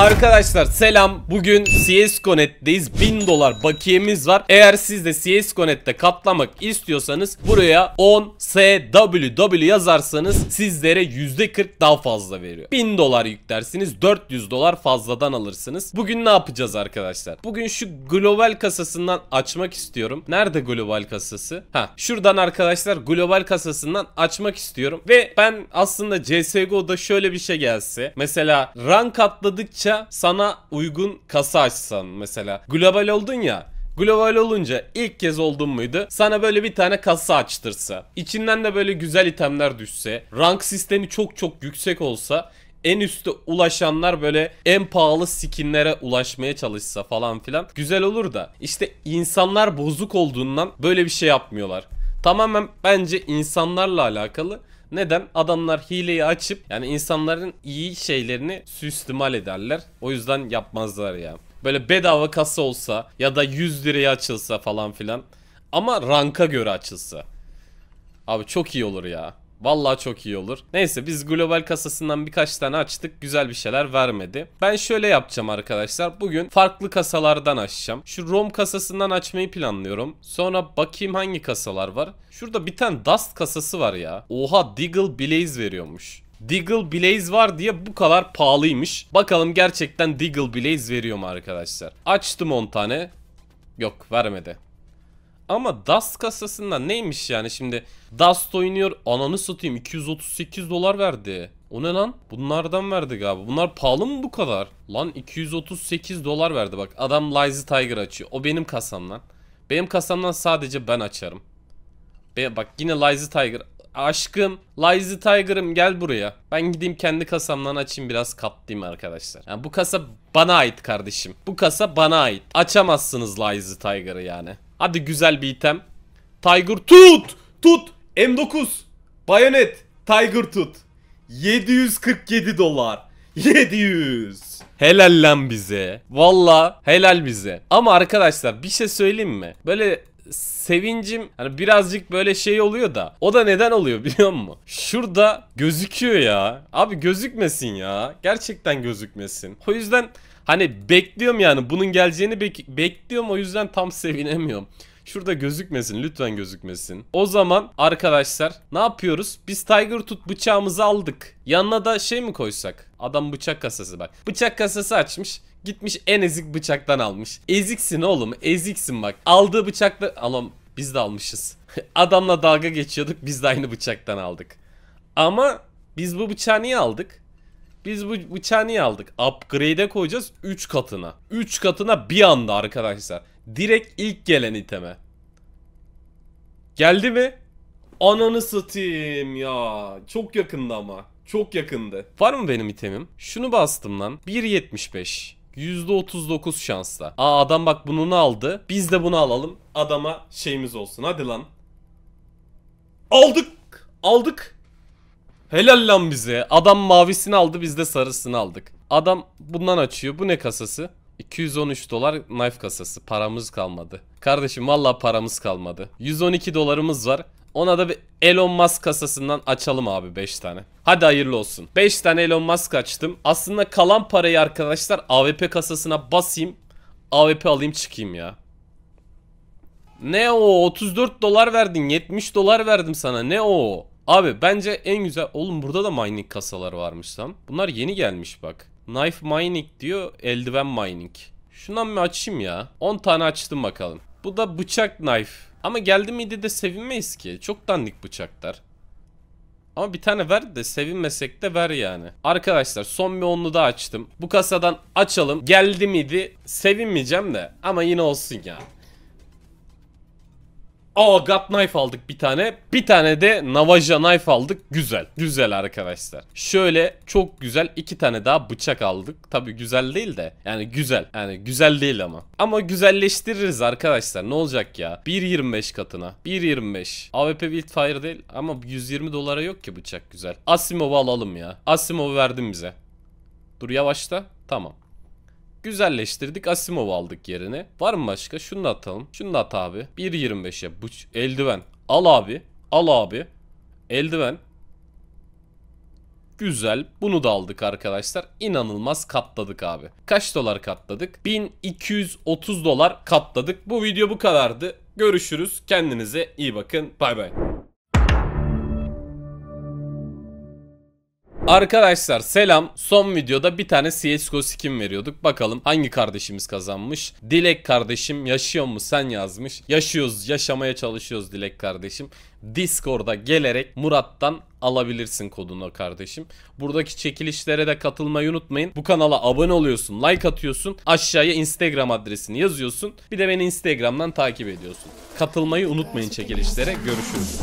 Arkadaşlar selam. Bugün CSGO.net'teyiz. 1000 dolar bakiyemiz var. Eğer siz de CSGO.net'te katlamak istiyorsanız buraya 10 SWW yazarsanız sizlere %40 daha fazla veriyor. 1000 dolar yüklersiniz. 400 dolar fazladan alırsınız. Bugün ne yapacağız arkadaşlar? Bugün şu global kasasından açmak istiyorum. Nerede global kasası? Ha, şuradan arkadaşlar global kasasından açmak istiyorum ve ben aslında CS:GO'da şöyle bir şey gelse. Mesela rank atladıkça açtıkça sana uygun kasa açsan mesela. Global oldun ya. Global olunca ilk kez oldun muydu? Sana böyle bir tane kasa açtırsa. içinden de böyle güzel itemler düşse. Rank sistemi çok çok yüksek olsa en üste ulaşanlar böyle en pahalı skinlere ulaşmaya çalışsa falan filan güzel olur da işte insanlar bozuk olduğundan böyle bir şey yapmıyorlar. Tamamen bence insanlarla alakalı. Neden? Adamlar hileyi açıp yani insanların iyi şeylerini suistimal ederler. O yüzden yapmazlar ya. Böyle bedava kasa olsa ya da 100 liraya açılsa falan filan. Ama ranka göre açılsa. Abi çok iyi olur ya. Vallahi çok iyi olur. Neyse biz global kasasından birkaç tane açtık. Güzel bir şeyler vermedi. Ben şöyle yapacağım arkadaşlar. Bugün farklı kasalardan açacağım. Şu Rom kasasından açmayı planlıyorum. Sonra bakayım hangi kasalar var. Şurada bir tane Dust kasası var ya. Oha Diggle Blaze veriyormuş. Diggle Blaze var diye bu kadar pahalıymış. Bakalım gerçekten Diggle Blaze veriyor mu arkadaşlar? Açtım 10 tane. Yok vermedi. Ama Dust kasasında neymiş yani şimdi Dust oynuyor ananı satayım 238 dolar verdi. O ne lan? Bunlardan verdi galiba. Bunlar pahalı mı bu kadar? Lan 238 dolar verdi bak. Adam Lazy Tiger açıyor. O benim kasamdan. Benim kasamdan sadece ben açarım. Be bak yine Lazy Tiger. Aşkım Lazy Tiger'ım gel buraya. Ben gideyim kendi kasamdan açayım biraz katlayayım arkadaşlar. Yani bu kasa bana ait kardeşim. Bu kasa bana ait. Açamazsınız Lazy Tiger'ı yani. Hadi güzel bir item. Tiger tut! Tut! M9. Bayonet. Tiger tut. 747 dolar. 700. Helal lan bize. Valla helal bize. Ama arkadaşlar bir şey söyleyeyim mi? Böyle sevincim hani birazcık böyle şey oluyor da o da neden oluyor biliyor musun? Şurada gözüküyor ya. Abi gözükmesin ya. Gerçekten gözükmesin. O yüzden Hani bekliyorum yani bunun geleceğini bek bekliyorum o yüzden tam sevinemiyorum. Şurada gözükmesin lütfen gözükmesin. O zaman arkadaşlar ne yapıyoruz? Biz Tiger Tut bıçağımızı aldık. Yanına da şey mi koysak? Adam bıçak kasası bak. Bıçak kasası açmış. Gitmiş en ezik bıçaktan almış. Eziksin oğlum eziksin bak. Aldığı bıçakla... Alam biz de almışız. Adamla dalga geçiyorduk biz de aynı bıçaktan aldık. Ama biz bu bıçağı niye aldık? Biz bu bıçağı niye aldık? Upgrade'e koyacağız 3 katına. 3 katına bir anda arkadaşlar. Direkt ilk gelen iteme. Geldi mi? Ananı satayım ya. Çok yakındı ama. Çok yakındı. Var mı benim itemim? Şunu bastım lan. 1.75. %39 şansla. Aa adam bak bunu aldı. Biz de bunu alalım. Adama şeyimiz olsun. Hadi lan. Aldık. Aldık. Helal lan bize. Adam mavisini aldı biz de sarısını aldık. Adam bundan açıyor. Bu ne kasası? 213 dolar knife kasası. Paramız kalmadı. Kardeşim valla paramız kalmadı. 112 dolarımız var. Ona da bir Elon Musk kasasından açalım abi 5 tane. Hadi hayırlı olsun. 5 tane Elon Musk açtım. Aslında kalan parayı arkadaşlar AWP kasasına basayım. AWP alayım çıkayım ya. Ne o 34 dolar verdin 70 dolar verdim sana ne o Abi bence en güzel... Oğlum burada da mining kasalar varmış lan. Bunlar yeni gelmiş bak. Knife mining diyor. Eldiven mining. Şundan bir açayım ya. 10 tane açtım bakalım. Bu da bıçak knife. Ama geldi miydi de sevinmeyiz ki. Çok dandik bıçaklar. Ama bir tane ver de sevinmesek de ver yani. Arkadaşlar son bir onlu da açtım. Bu kasadan açalım. Geldi miydi sevinmeyeceğim de ama yine olsun ya. Aa God Knife aldık bir tane. Bir tane de Navaja Knife aldık. Güzel. Güzel arkadaşlar. Şöyle çok güzel iki tane daha bıçak aldık. Tabi güzel değil de. Yani güzel. Yani güzel değil ama. Ama güzelleştiririz arkadaşlar. Ne olacak ya? 1.25 katına. 1.25. AWP Wildfire değil ama 120 dolara yok ki bıçak güzel. Asimov'u alalım ya. Asimov verdim bize. Dur yavaşta Tamam. Güzelleştirdik. Asimov aldık yerine. Var mı başka? Şunu atalım. Şunu at abi. 1.25'e bu eldiven. Al abi. Al abi. Eldiven. Güzel. Bunu da aldık arkadaşlar. İnanılmaz katladık abi. Kaç dolar katladık? 1230 dolar katladık. Bu video bu kadardı. Görüşürüz. Kendinize iyi bakın. Bay bay. Arkadaşlar selam. Son videoda bir tane CSGO skin veriyorduk. Bakalım hangi kardeşimiz kazanmış? Dilek kardeşim yaşıyor mu sen yazmış. Yaşıyoruz, yaşamaya çalışıyoruz Dilek kardeşim. Discord'a gelerek Murat'tan alabilirsin kodunu kardeşim. Buradaki çekilişlere de katılmayı unutmayın. Bu kanala abone oluyorsun, like atıyorsun. Aşağıya Instagram adresini yazıyorsun. Bir de beni Instagram'dan takip ediyorsun. Katılmayı unutmayın çekilişlere. Görüşürüz.